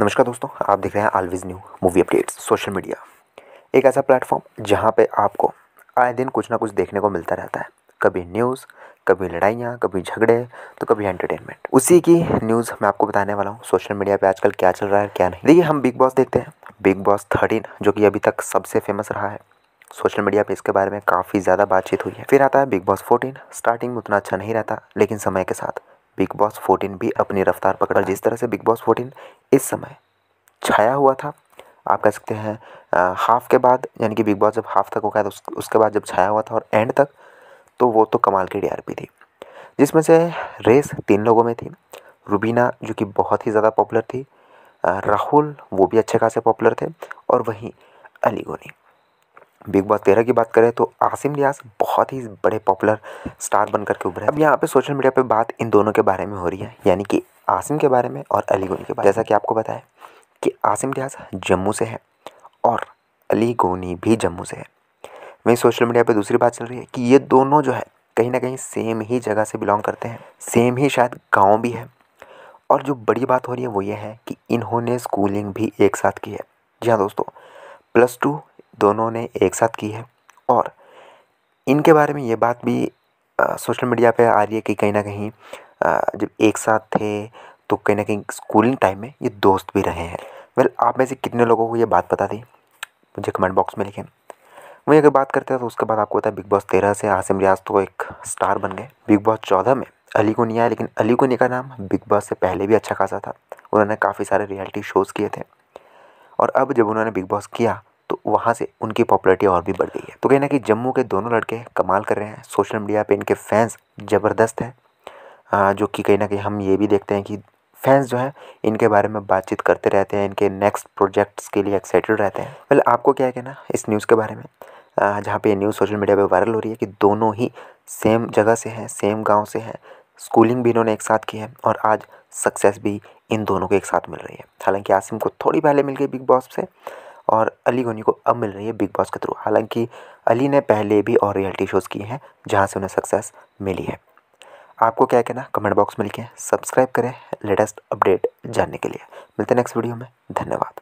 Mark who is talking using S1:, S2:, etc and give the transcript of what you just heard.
S1: नमस्कार दोस्तों आप देख रहे हैं always new movie updates social media एक ऐसा प्लेटफॉर्म जहाँ पे आपको आए दिन कुछ ना कुछ देखने को मिलता रहता है कभी न्यूज़ कभी लड़ाइयाँ कभी झगड़े तो कभी एंटरटेनमेंट उसी की न्यूज़ मैं आपको बताने वाला हूँ सोशल मीडिया पे आजकल क्या चल रहा है क्या नहीं देखिए हम बिग बॉस देखते हैं बिग बॉस थर्टीन जो कि अभी तक सबसे फेमस रहा है सोशल मीडिया पे इसके बारे में काफ़ी ज़्यादा बातचीत हुई है फिर आता है बिग बॉस फोर्टीन स्टार्टिंग में उतना अच्छा नहीं रहता लेकिन समय के साथ बिग बॉस फोर्टीन भी अपनी रफ्तार पकड़ा जिस तरह से बिग बॉस फोर्टीन इस समय छाया हुआ था आप कह सकते हैं आ, हाफ के बाद यानी कि बिग बॉस जब हाफ तक हो गया तो उस, उसके बाद जब छाया हुआ था और एंड तक तो वो तो कमाल की डी थी जिसमें से रेस तीन लोगों में थी रुबीना जो कि बहुत ही ज़्यादा पॉपुलर थी राहुल वो भी अच्छे खासे पॉपुलर थे और वहीं अली गोनी बिग बॉस तेरह की बात करें तो आसिम रियाज बहुत ही बड़े पॉपुलर स्टार बन करके उभरे अब यहाँ पे सोशल मीडिया पे बात इन दोनों के बारे में हो रही है यानी कि आसिम के बारे में और अली गोनी के बारे में जैसा कि आपको पता है कि आसिम रियाज जम्मू से है और अली गोनी भी जम्मू से है वहीं सोशल मीडिया पर दूसरी बात चल रही है कि ये दोनों जो है कहीं ना कहीं सेम ही जगह से बिलोंग करते हैं सेम ही शायद गाँव भी है और जो बड़ी बात हो रही है वो ये है कि इन्होंने स्कूलिंग भी एक साथ की है जी हाँ दोस्तों प्लस टू दोनों ने एक साथ की है और इनके बारे में ये बात भी सोशल मीडिया पे आ रही है कि कहीं ना कहीं जब एक साथ थे तो कहीं ना कहीं स्कूलिंग टाइम में ये दोस्त भी रहे हैं वेल आप में से कितने लोगों को ये बात पता थी मुझे कमेंट बॉक्स में लिखें वहीं अगर बात करते हैं तो उसके बाद आपको पता है बिग बॉस तेरह से आसिम रियाज तो एक स्टार बन गए बिग बॉस चौदह में अली को नहीं आया लेकिन अली को का नाम बिग बॉस से पहले भी अच्छा खासा था उन्होंने काफ़ी सारे रियलिटी शोज़ किए थे और अब जब उन्होंने बिग बॉस किया तो वहाँ से उनकी पॉपुलरिटी और भी बढ़ गई है तो कहना कि जम्मू के दोनों लड़के कमाल कर रहे हैं सोशल मीडिया पर इनके फैंस ज़बरदस्त हैं जो कि कहीं ना कहीं हम ये भी देखते हैं कि फैंस जो हैं इनके बारे में बातचीत करते रहते हैं इनके नेक्स्ट प्रोजेक्ट्स के लिए एक्साइटेड रहते हैं वेल आपको क्या है कहना इस न्यूज़ के बारे में जहाँ पे न्यूज़ सोशल मीडिया पे वायरल हो रही है कि दोनों ही सेम जगह से हैं सेम गांव से हैं स्कूलिंग भी इन्होंने एक साथ की है और आज सक्सेस भी इन दोनों को एक साथ मिल रही है हालांकि आसिम को थोड़ी पहले मिल गई बिग बॉस से और अली गोनी को अब मिल रही है बिग बॉस के थ्रू हालांकि अली ने पहले भी और रियलिटी शोज़ किए हैं जहाँ से उन्हें सक्सेस मिली है आपको क्या कहना कमेंट बॉक्स में लिखें सब्सक्राइब करें लेटेस्ट अपडेट जानने के लिए मिलते हैं नेक्स्ट वीडियो में धन्यवाद